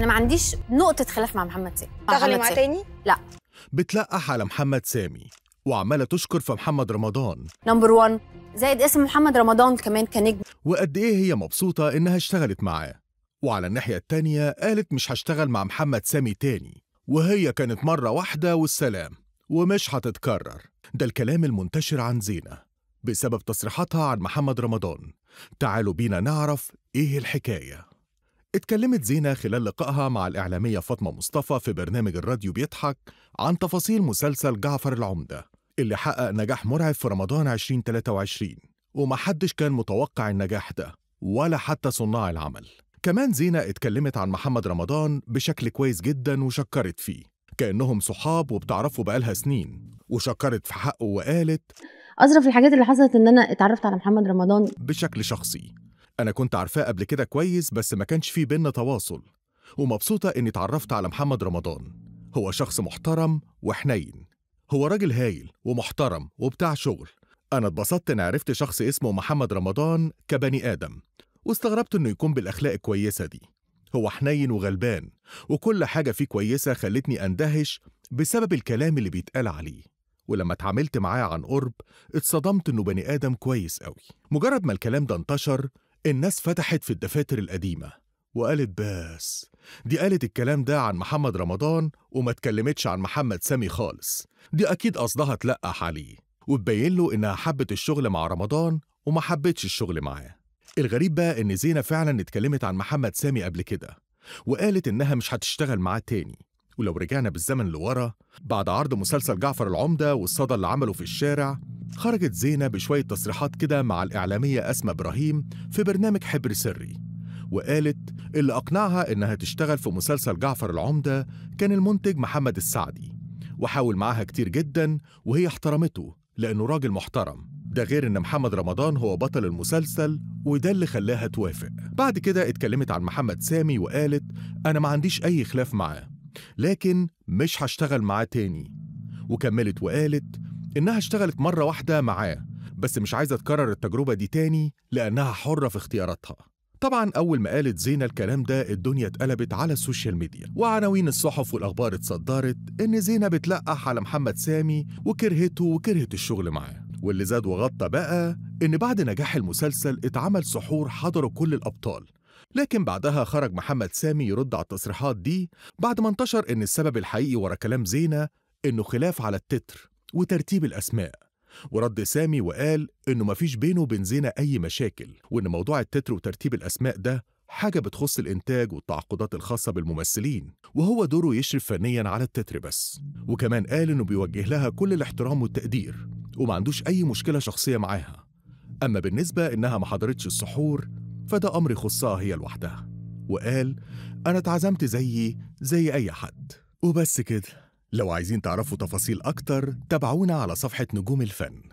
انا ما عنديش نقطه خلاف مع محمد سامي آه، تغني مع تاني لا بتلقح على محمد سامي وعماله تشكر في محمد رمضان نمبر 1 زائد اسم محمد رمضان كمان كنجم وقد ايه هي مبسوطه انها اشتغلت معاه وعلى الناحيه التانيه قالت مش هشتغل مع محمد سامي تاني وهي كانت مره واحده والسلام ومش هتتكرر ده الكلام المنتشر عن زينه بسبب تصريحاتها عن محمد رمضان تعالوا بينا نعرف ايه الحكايه اتكلمت زينة خلال لقائها مع الإعلامية فاطمة مصطفى في برنامج الراديو بيضحك عن تفاصيل مسلسل جعفر العمدة اللي حقق نجاح مرعب في رمضان 2023 ومحدش كان متوقع النجاح ده ولا حتى صناع العمل كمان زينة اتكلمت عن محمد رمضان بشكل كويس جدا وشكرت فيه كأنهم صحاب وبتعرفوا بقالها سنين وشكرت في حقه وقالت أظرف الحاجات اللي حصلت إن أنا اتعرفت على محمد رمضان بشكل شخصي أنا كنت عارفاه قبل كده كويس بس ما كانش في بينا تواصل ومبسوطة إني اتعرفت على محمد رمضان هو شخص محترم وحنين هو راجل هايل ومحترم وبتاع شغل أنا اتبسطت إن عرفت شخص اسمه محمد رمضان كبني آدم واستغربت إنه يكون بالأخلاق الكويسة دي هو حنين وغلبان وكل حاجة فيه كويسة خلتني أندهش بسبب الكلام اللي بيتقال عليه ولما اتعاملت معاه عن قرب اتصدمت إنه بني آدم كويس قوي مجرد ما الكلام ده انتشر الناس فتحت في الدفاتر القديمة وقالت بس دي قالت الكلام ده عن محمد رمضان وما اتكلمتش عن محمد سامي خالص دي أكيد قصدها تلقح عليه وتبين له إنها حبت الشغل مع رمضان وما حبتش الشغل معاه الغريب بقى إن زينة فعلا اتكلمت عن محمد سامي قبل كده وقالت إنها مش هتشتغل معاه تاني ولو رجعنا بالزمن لورا بعد عرض مسلسل جعفر العمدة والصدى اللي عمله في الشارع خرجت زينة بشوية تصريحات كده مع الإعلامية أسمى إبراهيم في برنامج حبر سري وقالت اللي أقنعها إنها تشتغل في مسلسل جعفر العمدة كان المنتج محمد السعدي وحاول معاها كتير جدا وهي احترمته لأنه راجل محترم ده غير إن محمد رمضان هو بطل المسلسل وده اللي خلاها توافق بعد كده اتكلمت عن محمد سامي وقالت أنا ما عنديش أي خلاف معاه لكن مش هشتغل معاه تاني وكملت وقالت إنها اشتغلت مرة واحدة معاه بس مش عايزة تكرر التجربة دي تاني لأنها حرة في اختياراتها طبعا أول ما قالت زينة الكلام ده الدنيا اتقلبت على السوشيال ميديا وعناوين الصحف والأخبار اتصدرت إن زينة بتلقح على محمد سامي وكرهته وكرهت الشغل معاه واللي زاد وغطى بقى إن بعد نجاح المسلسل اتعمل سحور حضروا كل الأبطال لكن بعدها خرج محمد سامي يرد على التصريحات دي بعد ما انتشر إن السبب الحقيقي ورا كلام زينة إنه خلاف على التتر وترتيب الأسماء ورد سامي وقال إنه مفيش بينه وبين زينة أي مشاكل وإن موضوع التتر وترتيب الأسماء ده حاجة بتخص الإنتاج والتعاقدات الخاصة بالممثلين وهو دوره يشرف فنيا على التتر بس وكمان قال إنه بيوجه لها كل الاحترام والتقدير وما عندوش أي مشكلة شخصية معاها أما بالنسبة إنها ما حضرتش السحور فده أمر يخصها هي لوحدها وقال أنا اتعزمت زيي زي أي حد وبس كده لو عايزين تعرفوا تفاصيل أكتر تابعونا على صفحة نجوم الفن